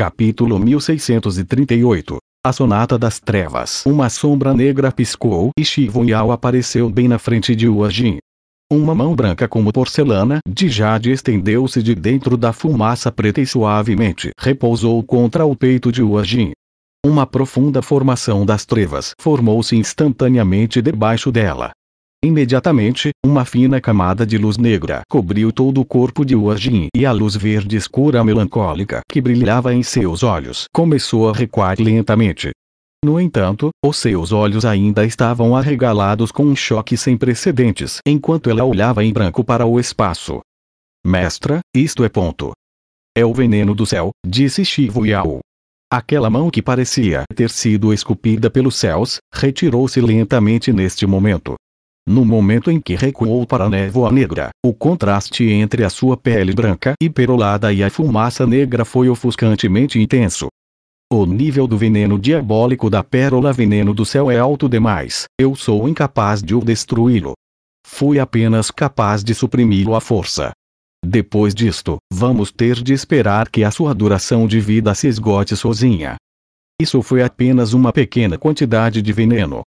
Capítulo 1638 a Sonata das Trevas. Uma sombra negra piscou e Shivon Yao apareceu bem na frente de Uajin. Uma mão branca como porcelana de jade estendeu-se de dentro da fumaça preta e suavemente repousou contra o peito de Uajin. Uma profunda formação das trevas formou-se instantaneamente debaixo dela. Imediatamente, uma fina camada de luz negra cobriu todo o corpo de Wajin e a luz verde escura melancólica que brilhava em seus olhos começou a recuar lentamente. No entanto, os seus olhos ainda estavam arregalados com um choque sem precedentes enquanto ela olhava em branco para o espaço. Mestra, isto é ponto. É o veneno do céu, disse Shivu Yao. Aquela mão que parecia ter sido esculpida pelos céus, retirou-se lentamente neste momento, no momento em que recuou para a névoa negra, o contraste entre a sua pele branca e perolada e a fumaça negra foi ofuscantemente intenso. O nível do veneno diabólico da pérola veneno do céu é alto demais, eu sou incapaz de o destruí-lo. Fui apenas capaz de suprimi-lo à força. Depois disto, vamos ter de esperar que a sua duração de vida se esgote sozinha. Isso foi apenas uma pequena quantidade de veneno,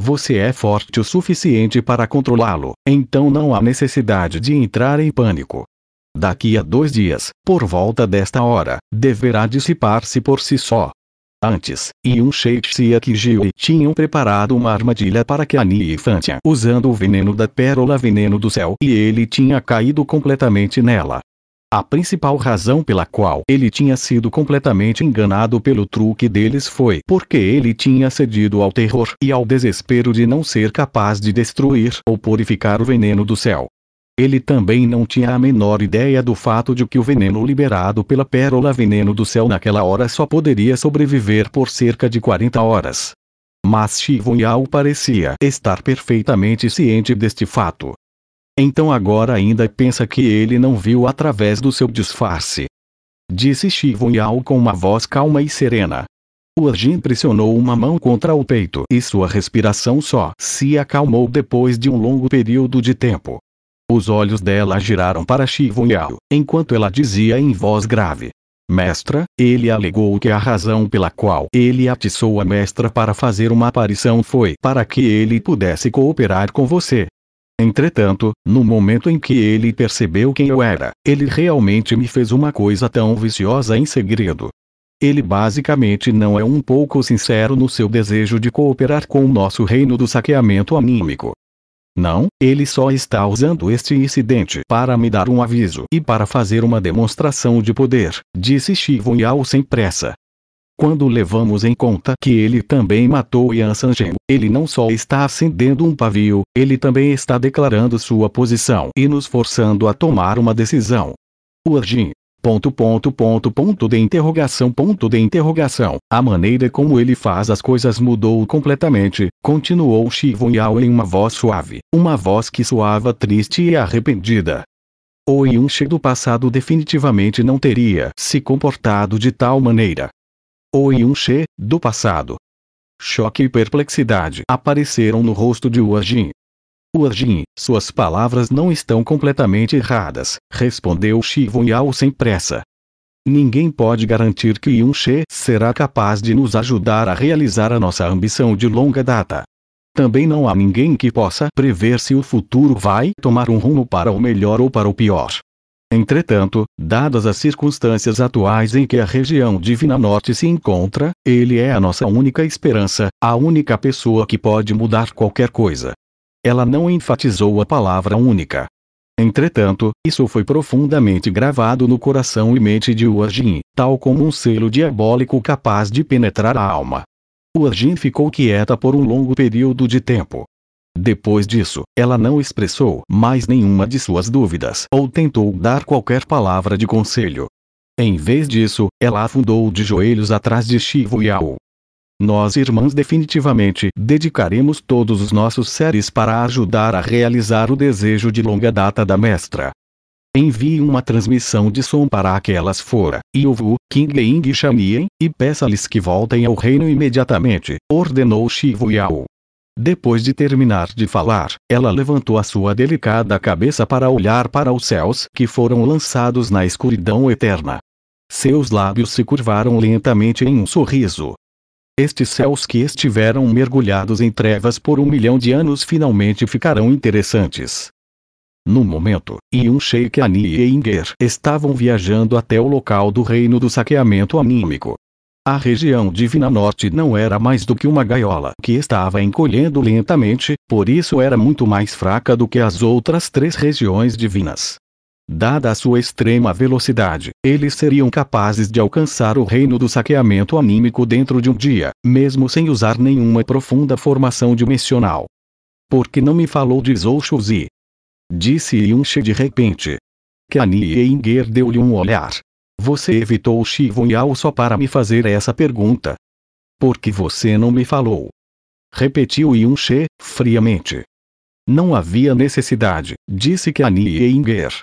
você é forte o suficiente para controlá-lo, então não há necessidade de entrar em pânico. Daqui a dois dias, por volta desta hora, deverá dissipar-se por si só. Antes, Yun Sheixia e Jiu tinham preparado uma armadilha para que Ani e Fantia usando o veneno da pérola Veneno do Céu e ele tinha caído completamente nela. A principal razão pela qual ele tinha sido completamente enganado pelo truque deles foi porque ele tinha cedido ao terror e ao desespero de não ser capaz de destruir ou purificar o veneno do céu. Ele também não tinha a menor ideia do fato de que o veneno liberado pela pérola veneno do céu naquela hora só poderia sobreviver por cerca de 40 horas. Mas Shivon Yao parecia estar perfeitamente ciente deste fato. Então agora ainda pensa que ele não viu através do seu disfarce. Disse Shivo Yao com uma voz calma e serena. O Arjin pressionou uma mão contra o peito e sua respiração só se acalmou depois de um longo período de tempo. Os olhos dela giraram para Shivo Yao, enquanto ela dizia em voz grave. Mestra, ele alegou que a razão pela qual ele atiçou a mestra para fazer uma aparição foi para que ele pudesse cooperar com você. Entretanto, no momento em que ele percebeu quem eu era, ele realmente me fez uma coisa tão viciosa em segredo. Ele basicamente não é um pouco sincero no seu desejo de cooperar com o nosso reino do saqueamento anímico. Não, ele só está usando este incidente para me dar um aviso e para fazer uma demonstração de poder, disse Shivon Yao sem pressa. Quando levamos em conta que ele também matou Yan Sanjemo, ele não só está acendendo um pavio, ele também está declarando sua posição e nos forçando a tomar uma decisão. O Arjin. Ponto, ponto, ponto, ponto de interrogação, ponto de interrogação. A maneira como ele faz as coisas mudou completamente, continuou Shivun Yao em uma voz suave, uma voz que soava triste e arrependida. O Yunche do passado definitivamente não teria se comportado de tal maneira ou Yun-She, do passado. Choque e perplexidade apareceram no rosto de Wajin. Wajin, suas palavras não estão completamente erradas, respondeu Shivun Yao sem pressa. Ninguém pode garantir que Yun-She será capaz de nos ajudar a realizar a nossa ambição de longa data. Também não há ninguém que possa prever se o futuro vai tomar um rumo para o melhor ou para o pior. Entretanto, dadas as circunstâncias atuais em que a região divina norte se encontra, ele é a nossa única esperança, a única pessoa que pode mudar qualquer coisa. Ela não enfatizou a palavra única. Entretanto, isso foi profundamente gravado no coração e mente de Uajin, tal como um selo diabólico capaz de penetrar a alma. Uajin ficou quieta por um longo período de tempo. Depois disso, ela não expressou mais nenhuma de suas dúvidas ou tentou dar qualquer palavra de conselho. Em vez disso, ela afundou de joelhos atrás de Shivo Yao. Nós irmãs definitivamente dedicaremos todos os nossos séries para ajudar a realizar o desejo de longa data da mestra. Envie uma transmissão de som para aquelas fora, Yuvu, Qingling e Shamien, e peça-lhes que voltem ao reino imediatamente, ordenou Shivu Yao. Depois de terminar de falar, ela levantou a sua delicada cabeça para olhar para os céus que foram lançados na escuridão eterna. Seus lábios se curvaram lentamente em um sorriso. Estes céus que estiveram mergulhados em trevas por um milhão de anos finalmente ficarão interessantes. No momento, Yun Sheikani e Inger estavam viajando até o local do reino do saqueamento anímico. A região divina norte não era mais do que uma gaiola que estava encolhendo lentamente, por isso era muito mais fraca do que as outras três regiões divinas. Dada a sua extrema velocidade, eles seriam capazes de alcançar o reino do saqueamento anímico dentro de um dia, mesmo sem usar nenhuma profunda formação dimensional. Por que não me falou de Zou Disse Yunche de repente. Kani Enger deu-lhe um olhar, você evitou o Shivun Yao só para me fazer essa pergunta. Por que você não me falou? Repetiu Yun She, friamente. Não havia necessidade, disse Kanye Inger.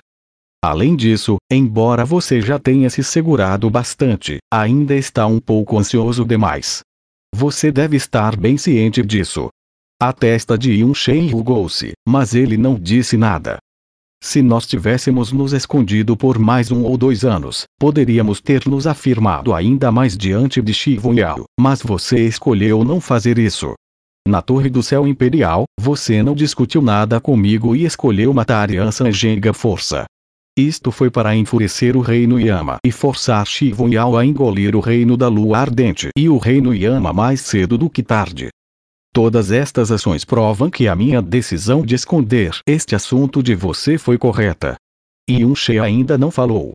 Além disso, embora você já tenha se segurado bastante, ainda está um pouco ansioso demais. Você deve estar bem ciente disso. A testa de Yun Shen enrugou-se, mas ele não disse nada. Se nós tivéssemos nos escondido por mais um ou dois anos, poderíamos ter nos afirmado ainda mais diante de Shivu Yao, mas você escolheu não fazer isso. Na Torre do Céu Imperial, você não discutiu nada comigo e escolheu matar Yan Sanjenga força. Isto foi para enfurecer o reino Yama e forçar Shivunyao a engolir o reino da lua ardente e o reino Yama mais cedo do que tarde. Todas estas ações provam que a minha decisão de esconder este assunto de você foi correta. E um She ainda não falou.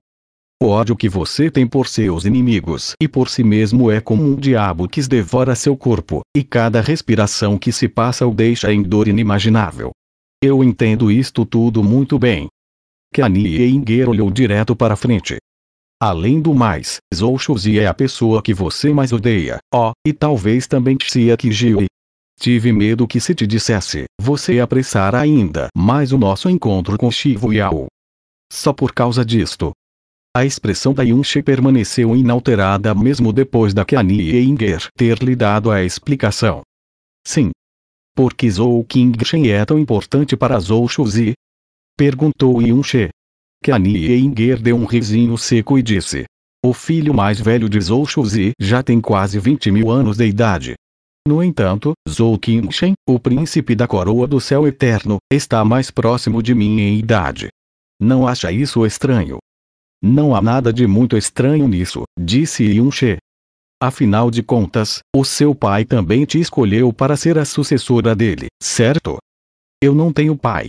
O ódio que você tem por seus inimigos e por si mesmo é como um diabo que devora seu corpo, e cada respiração que se passa o deixa em dor inimaginável. Eu entendo isto tudo muito bem. Kanye Inger olhou direto para frente. Além do mais, Zou Shuzi é a pessoa que você mais odeia, ó, oh, e talvez também Xia Kijui, Tive medo que se te dissesse, você apressara ainda mais o nosso encontro com Shivo Yao. Só por causa disto. A expressão da Yunche permaneceu inalterada mesmo depois da Kanye Enger ter lhe dado a explicação. Sim. Por que Zhou Qingshen é tão importante para Zhou Shuzi? Perguntou Yunche. Kanye Enger deu um risinho seco e disse. O filho mais velho de Zhou Shuzi já tem quase 20 mil anos de idade, no entanto, Zhou Qingshen, o príncipe da coroa do céu eterno, está mais próximo de mim em idade. Não acha isso estranho? Não há nada de muito estranho nisso, disse Yun Afinal de contas, o seu pai também te escolheu para ser a sucessora dele, certo? Eu não tenho pai.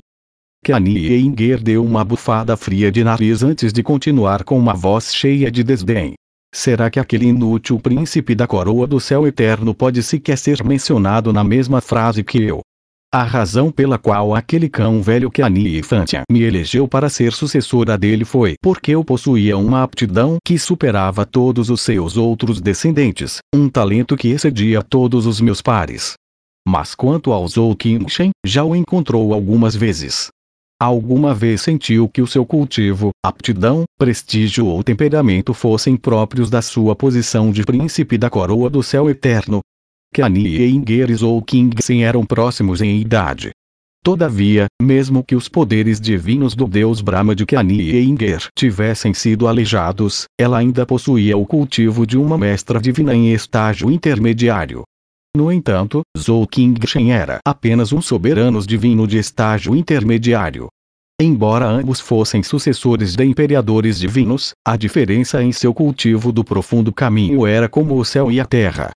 Kanye Inger deu uma bufada fria de nariz antes de continuar com uma voz cheia de desdém. Será que aquele inútil príncipe da coroa do céu eterno pode sequer ser mencionado na mesma frase que eu? A razão pela qual aquele cão velho que Annie me elegeu para ser sucessora dele foi porque eu possuía uma aptidão que superava todos os seus outros descendentes, um talento que excedia todos os meus pares. Mas quanto ao Zhou Qingchen, já o encontrou algumas vezes, Alguma vez sentiu que o seu cultivo, aptidão, prestígio ou temperamento fossem próprios da sua posição de príncipe da coroa do céu eterno? Kani e Ingeres ou Kingsen eram próximos em idade. Todavia, mesmo que os poderes divinos do deus Brahma de Kani e Inger tivessem sido aleijados, ela ainda possuía o cultivo de uma mestra divina em estágio intermediário. No entanto, Zhou Qingshen era apenas um soberano divino de estágio intermediário. Embora ambos fossem sucessores de imperadores divinos, a diferença em seu cultivo do profundo caminho era como o céu e a terra.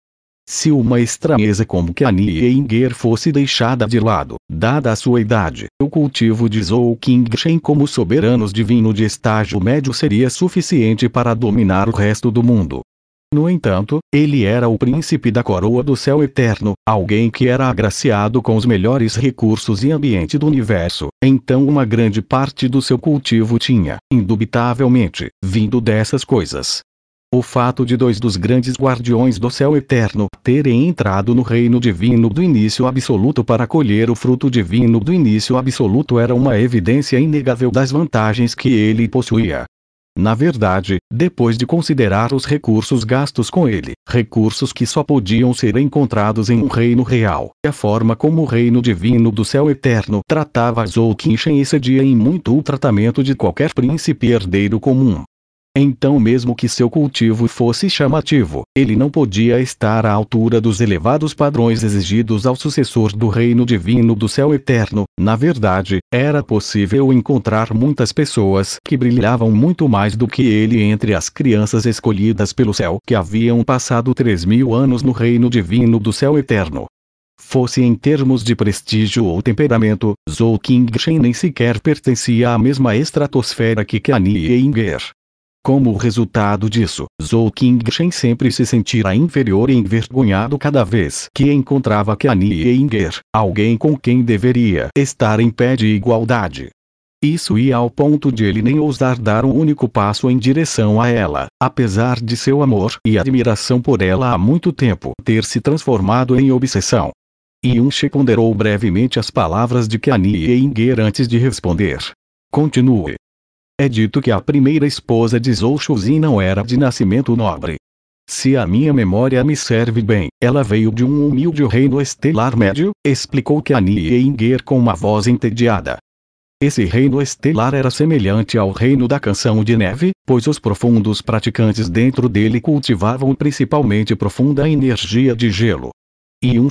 Se uma estranheza como que Inger fosse deixada de lado, dada a sua idade, o cultivo de Zhou Qingshen como soberanos divino de estágio médio seria suficiente para dominar o resto do mundo. No entanto, ele era o príncipe da coroa do céu eterno, alguém que era agraciado com os melhores recursos e ambiente do universo. Então, uma grande parte do seu cultivo tinha, indubitavelmente, vindo dessas coisas. O fato de dois dos grandes guardiões do céu eterno terem entrado no reino divino do início absoluto para colher o fruto divino do início absoluto era uma evidência inegável das vantagens que ele possuía. Na verdade, depois de considerar os recursos gastos com ele, recursos que só podiam ser encontrados em um reino real, e a forma como o reino divino do céu eterno tratava Zoukinshin excedia em muito o tratamento de qualquer príncipe herdeiro comum. Então, mesmo que seu cultivo fosse chamativo, ele não podia estar à altura dos elevados padrões exigidos ao sucessor do reino divino do céu eterno. Na verdade, era possível encontrar muitas pessoas que brilhavam muito mais do que ele entre as crianças escolhidas pelo céu que haviam passado três mil anos no reino divino do céu eterno. Fosse em termos de prestígio ou temperamento, Zhou Qingshen nem sequer pertencia à mesma estratosfera que Kanye e Inger. Como resultado disso, Zhou Qingchen sempre se sentira inferior e envergonhado cada vez que encontrava Kanye Inger, alguém com quem deveria estar em pé de igualdade. Isso ia ao ponto de ele nem ousar dar um único passo em direção a ela, apesar de seu amor e admiração por ela há muito tempo ter se transformado em obsessão. Yunxi ponderou brevemente as palavras de Kanye Inger antes de responder. Continue. É dito que a primeira esposa de Zhou Shuzin não era de nascimento nobre. Se a minha memória me serve bem, ela veio de um humilde reino estelar médio, explicou Kanye Inger com uma voz entediada. Esse reino estelar era semelhante ao reino da canção de neve, pois os profundos praticantes dentro dele cultivavam principalmente profunda energia de gelo.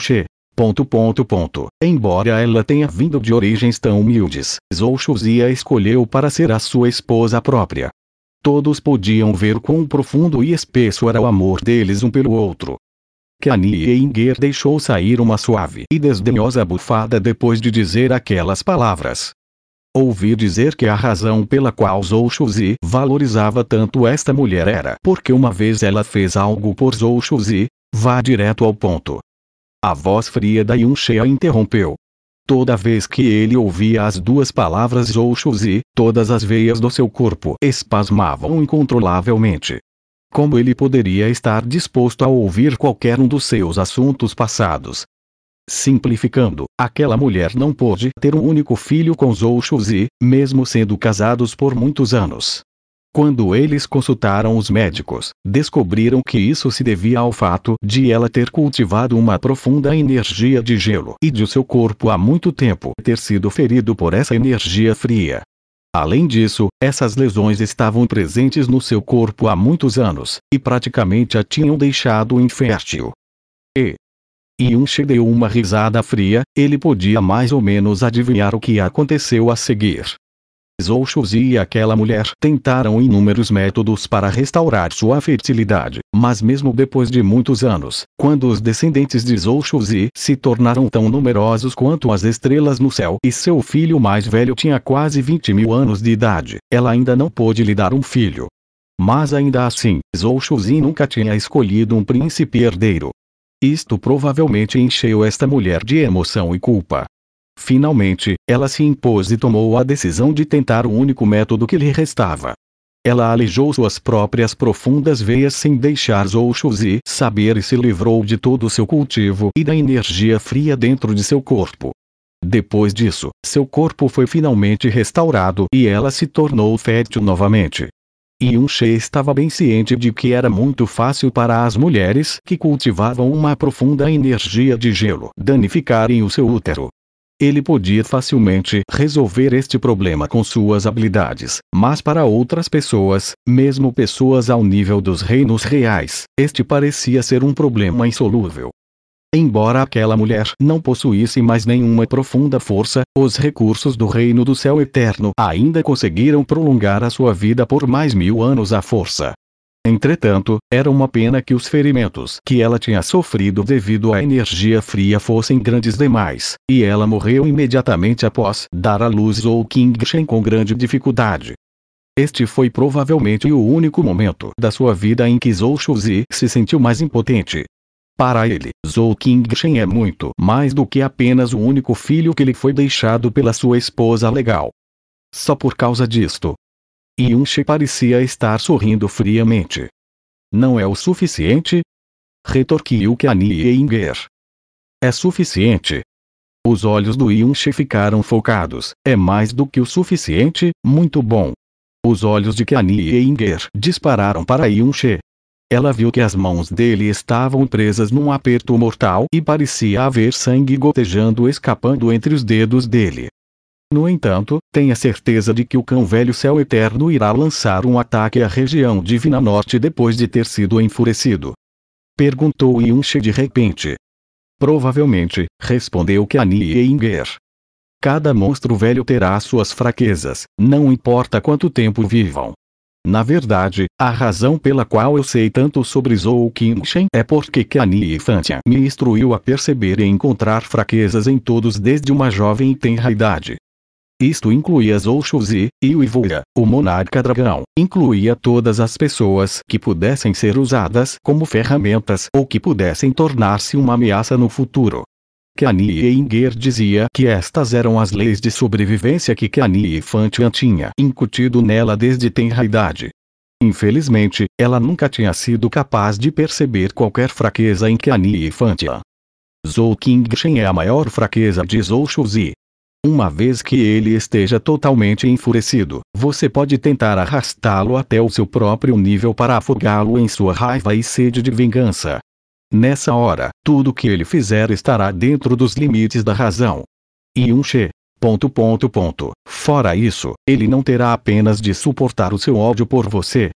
che. Ponto, ponto, ponto. Embora ela tenha vindo de origens tão humildes, a escolheu para ser a sua esposa própria. Todos podiam ver quão profundo e espesso era o amor deles um pelo outro. Kanye Inger deixou sair uma suave e desdenhosa bufada depois de dizer aquelas palavras. Ouvi dizer que a razão pela qual Zouxuzi valorizava tanto esta mulher era porque uma vez ela fez algo por Zouxuzi, vá direto ao ponto, a voz fria da Yun a interrompeu. Toda vez que ele ouvia as duas palavras Zhou Shuzi, todas as veias do seu corpo espasmavam incontrolavelmente. Como ele poderia estar disposto a ouvir qualquer um dos seus assuntos passados? Simplificando, aquela mulher não pôde ter um único filho com Zhou Shuzi, mesmo sendo casados por muitos anos. Quando eles consultaram os médicos, descobriram que isso se devia ao fato de ela ter cultivado uma profunda energia de gelo e de seu corpo há muito tempo ter sido ferido por essa energia fria. Além disso, essas lesões estavam presentes no seu corpo há muitos anos, e praticamente a tinham deixado infértil. E. Yunche deu uma risada fria, ele podia mais ou menos adivinhar o que aconteceu a seguir. Zouchos e aquela mulher tentaram inúmeros métodos para restaurar sua fertilidade, mas mesmo depois de muitos anos, quando os descendentes de Zouchos se tornaram tão numerosos quanto as estrelas no céu e seu filho mais velho tinha quase 20 mil anos de idade, ela ainda não pôde lhe dar um filho. Mas ainda assim, Zouchuzi nunca tinha escolhido um príncipe herdeiro. Isto provavelmente encheu esta mulher de emoção e culpa. Finalmente, ela se impôs e tomou a decisão de tentar o único método que lhe restava. Ela alijou suas próprias profundas veias sem deixar Zouchuzi saber e se livrou de todo o seu cultivo e da energia fria dentro de seu corpo. Depois disso, seu corpo foi finalmente restaurado e ela se tornou fértil novamente. Yunche estava bem ciente de que era muito fácil para as mulheres que cultivavam uma profunda energia de gelo danificarem o seu útero, ele podia facilmente resolver este problema com suas habilidades, mas para outras pessoas, mesmo pessoas ao nível dos reinos reais, este parecia ser um problema insolúvel. Embora aquela mulher não possuísse mais nenhuma profunda força, os recursos do reino do céu eterno ainda conseguiram prolongar a sua vida por mais mil anos à força. Entretanto, era uma pena que os ferimentos que ela tinha sofrido devido à energia fria fossem grandes demais, e ela morreu imediatamente após dar à luz ou King Shen com grande dificuldade. Este foi provavelmente o único momento da sua vida em que Zhou Shuzi se sentiu mais impotente. Para ele, Zhou Qingshen é muito mais do que apenas o único filho que lhe foi deixado pela sua esposa legal. Só por causa disto, Yunshi parecia estar sorrindo friamente. Não é o suficiente? Retorquiu Kanye Inger. É suficiente. Os olhos do Yunshi ficaram focados. É mais do que o suficiente, muito bom. Os olhos de Kanye Inger dispararam para Yunshi. Ela viu que as mãos dele estavam presas num aperto mortal e parecia haver sangue gotejando escapando entre os dedos dele. No entanto, tenha certeza de que o cão velho céu eterno irá lançar um ataque à região divina norte depois de ter sido enfurecido. Perguntou Yunche de repente. Provavelmente, respondeu Kani Einger. Cada monstro velho terá suas fraquezas, não importa quanto tempo vivam. Na verdade, a razão pela qual eu sei tanto sobre Zou Kinshin é porque Kani Fantian me instruiu a perceber e encontrar fraquezas em todos desde uma jovem tenra idade. Isto incluía Zhouxuzi, e Uivura, o monarca dragão. Incluía todas as pessoas que pudessem ser usadas como ferramentas ou que pudessem tornar-se uma ameaça no futuro. Kanye Inger dizia que estas eram as leis de sobrevivência que Kanye Fantian tinha incutido nela desde tenra idade. Infelizmente, ela nunca tinha sido capaz de perceber qualquer fraqueza em Kanye Fantian. Zhou Qingshen é a maior fraqueza de Zhou Shuzi. Uma vez que ele esteja totalmente enfurecido, você pode tentar arrastá-lo até o seu próprio nível para afogá-lo em sua raiva e sede de vingança. Nessa hora, tudo que ele fizer estará dentro dos limites da razão. E um che. Ponto, ponto, ponto. Fora isso, ele não terá apenas de suportar o seu ódio por você.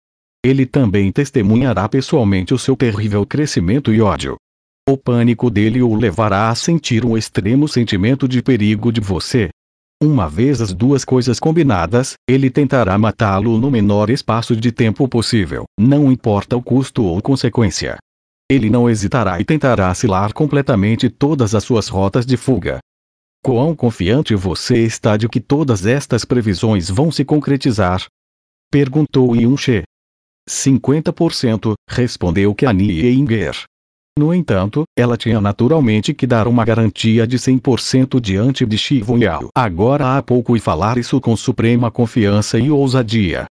Ele também testemunhará pessoalmente o seu terrível crescimento e ódio. O pânico dele o levará a sentir um extremo sentimento de perigo de você. Uma vez as duas coisas combinadas, ele tentará matá-lo no menor espaço de tempo possível, não importa o custo ou consequência. Ele não hesitará e tentará selar completamente todas as suas rotas de fuga. Quão confiante você está de que todas estas previsões vão se concretizar? Perguntou Yun 50%, respondeu Kanye Inger. No entanto, ela tinha naturalmente que dar uma garantia de 100% diante de Shivo Yao. Agora há pouco e falar isso com suprema confiança e ousadia.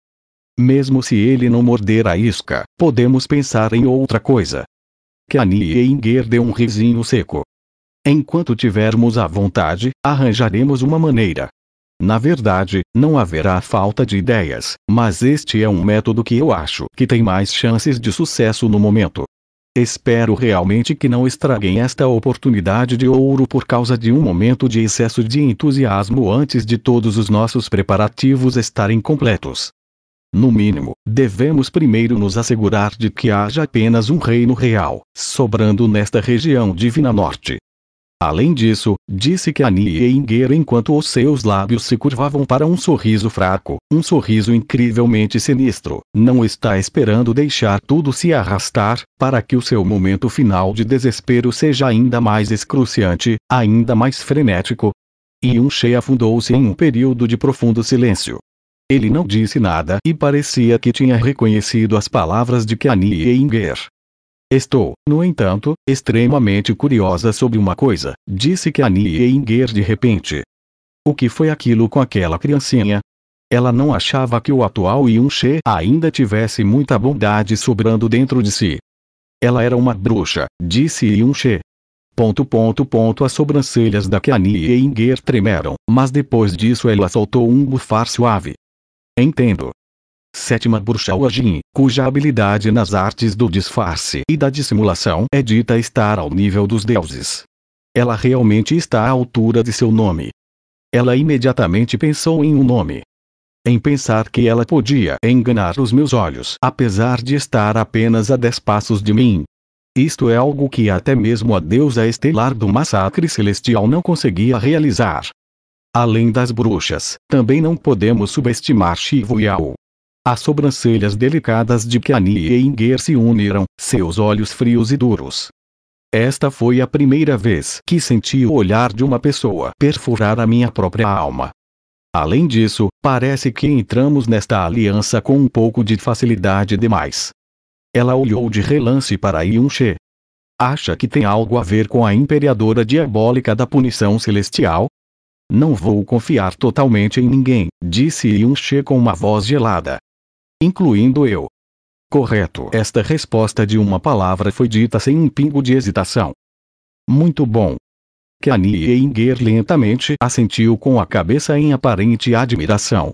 Mesmo se ele não morder a isca, podemos pensar em outra coisa. e Inger deu um risinho seco. Enquanto tivermos a vontade, arranjaremos uma maneira. Na verdade, não haverá falta de ideias, mas este é um método que eu acho que tem mais chances de sucesso no momento. Espero realmente que não estraguem esta oportunidade de ouro por causa de um momento de excesso de entusiasmo antes de todos os nossos preparativos estarem completos. No mínimo, devemos primeiro nos assegurar de que haja apenas um reino real, sobrando nesta região divina norte, Além disso, disse que Annie e Inger enquanto os seus lábios se curvavam para um sorriso fraco, um sorriso incrivelmente sinistro, não está esperando deixar tudo se arrastar, para que o seu momento final de desespero seja ainda mais excruciante, ainda mais frenético. E um Che afundou-se em um período de profundo silêncio. Ele não disse nada e parecia que tinha reconhecido as palavras de Kanye e Inger, Estou, no entanto, extremamente curiosa sobre uma coisa, disse Kanye Inger de repente. O que foi aquilo com aquela criancinha? Ela não achava que o atual yun ainda tivesse muita bondade sobrando dentro de si. Ela era uma bruxa, disse yun Ponto ponto ponto as sobrancelhas da Kanye Inger tremeram, mas depois disso ela soltou um bufar suave. Entendo, Sétima Bruxa Ajin, cuja habilidade nas artes do disfarce e da dissimulação é dita estar ao nível dos deuses. Ela realmente está à altura de seu nome. Ela imediatamente pensou em um nome. Em pensar que ela podia enganar os meus olhos apesar de estar apenas a dez passos de mim. Isto é algo que até mesmo a deusa estelar do massacre celestial não conseguia realizar. Além das bruxas, também não podemos subestimar Shivu Yao, as sobrancelhas delicadas de Kanye e Inger se uniram, seus olhos frios e duros. Esta foi a primeira vez que senti o olhar de uma pessoa perfurar a minha própria alma. Além disso, parece que entramos nesta aliança com um pouco de facilidade demais. Ela olhou de relance para Yunche. Acha que tem algo a ver com a imperadora diabólica da punição celestial? Não vou confiar totalmente em ninguém, disse Yunche com uma voz gelada incluindo eu. Correto. Esta resposta de uma palavra foi dita sem um pingo de hesitação. Muito bom. Kanye Inger lentamente assentiu com a cabeça em aparente admiração.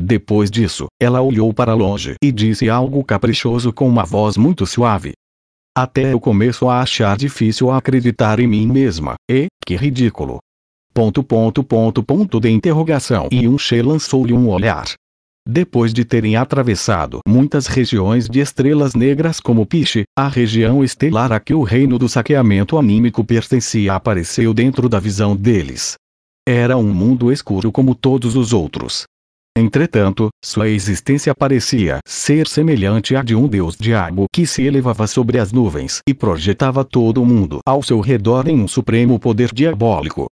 Depois disso, ela olhou para longe e disse algo caprichoso com uma voz muito suave. Até eu começo a achar difícil acreditar em mim mesma, e, que ridículo. Ponto ponto ponto ponto de interrogação e um che lançou-lhe um olhar, depois de terem atravessado muitas regiões de estrelas negras como Piche, a região estelar a que o reino do saqueamento anímico pertencia apareceu dentro da visão deles. Era um mundo escuro como todos os outros. Entretanto, sua existência parecia ser semelhante à de um deus-diabo que se elevava sobre as nuvens e projetava todo o mundo ao seu redor em um supremo poder diabólico.